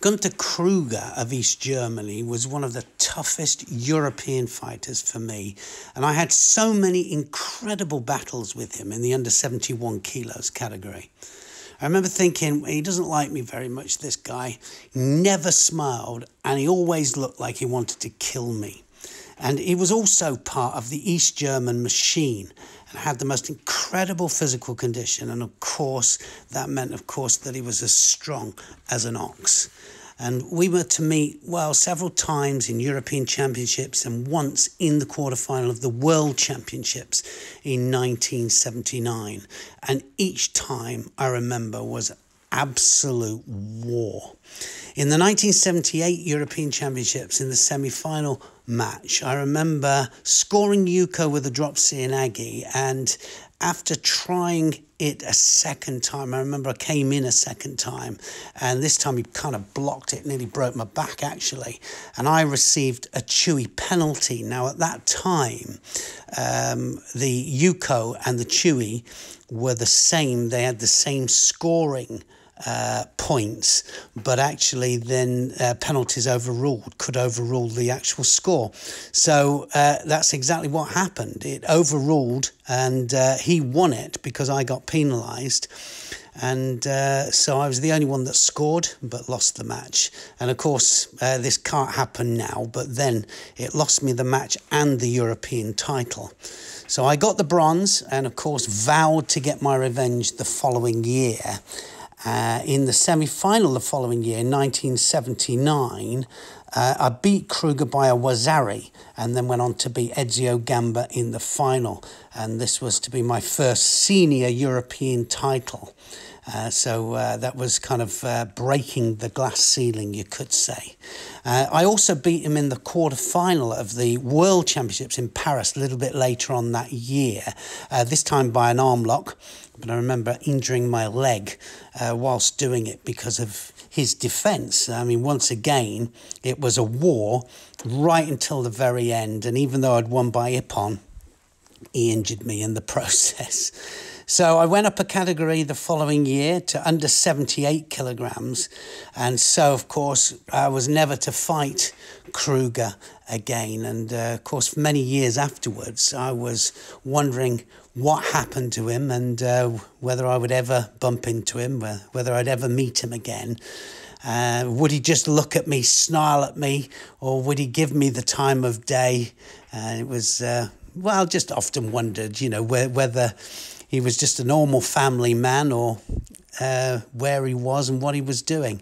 Gunther Kruger of East Germany was one of the toughest European fighters for me, and I had so many incredible battles with him in the under 71 kilos category. I remember thinking, he doesn't like me very much, this guy. He never smiled, and he always looked like he wanted to kill me. And he was also part of the East German machine and had the most incredible incredible physical condition. And of course, that meant, of course, that he was as strong as an ox. And we were to meet well several times in European Championships and once in the quarterfinal of the World Championships in 1979. And each time I remember was absolute war. In the 1978 European Championships, in the semi final, match, I remember scoring Yuko with a drop C in Aggie. And after trying it a second time, I remember I came in a second time. And this time he kind of blocked it, nearly broke my back actually. And I received a Chewy penalty. Now, at that time, um, the Yuko and the Chewy were the same, they had the same scoring uh, points, but actually then uh, penalties overruled could overrule the actual score. So uh, that's exactly what happened. It overruled, and uh, he won it because I got penalised. And uh, so I was the only one that scored but lost the match. And of course, uh, this can't happen now, but then it lost me the match and the European title. So I got the bronze and, of course, vowed to get my revenge the following year uh, in the semi final the following year, 1979. Uh, I beat Kruger by a Wazari and then went on to beat Ezio Gamba in the final. And this was to be my first senior European title. Uh, so uh, that was kind of uh, breaking the glass ceiling, you could say. Uh, I also beat him in the quarter final of the World Championships in Paris a little bit later on that year, uh, this time by an arm lock. But I remember injuring my leg whilst doing it because of his defence. I mean, once again, it was a war right until the very end. And even though I'd won by Ippon, he injured me in the process. So I went up a category the following year to under 78 kilograms. And so, of course, I was never to fight Kruger again. And uh, of course, for many years afterwards, I was wondering what happened to him and uh, whether I would ever bump into him, whether I'd ever meet him again. Uh, would he just look at me, snarl at me, or would he give me the time of day? it was uh, well, I just often wondered, you know, where, whether he was just a normal family man or uh, where he was and what he was doing.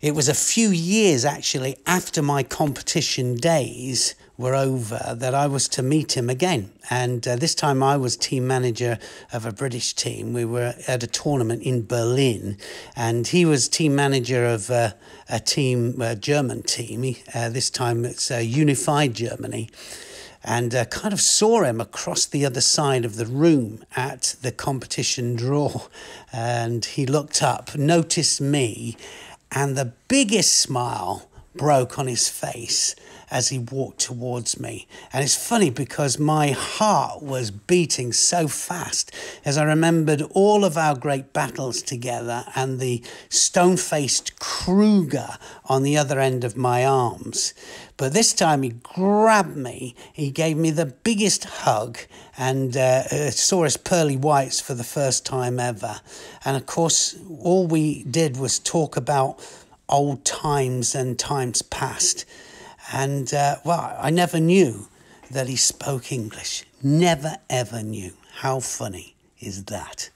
It was a few years actually after my competition days were over that I was to meet him again. And uh, this time I was team manager of a British team. We were at a tournament in Berlin, and he was team manager of uh, a team, a German team. Uh, this time it's uh, Unified Germany and uh, kind of saw him across the other side of the room at the competition draw. And he looked up, noticed me, and the biggest smile broke on his face as he walked towards me. And it's funny because my heart was beating so fast as I remembered all of our great battles together and the stone faced Kruger on the other end of my arms. But this time he grabbed me, he gave me the biggest hug, and uh, uh, saw his pearly whites for the first time ever. And of course, all we did was talk about old times and times past. And uh, well, I never knew that he spoke English. Never ever knew. How funny is that?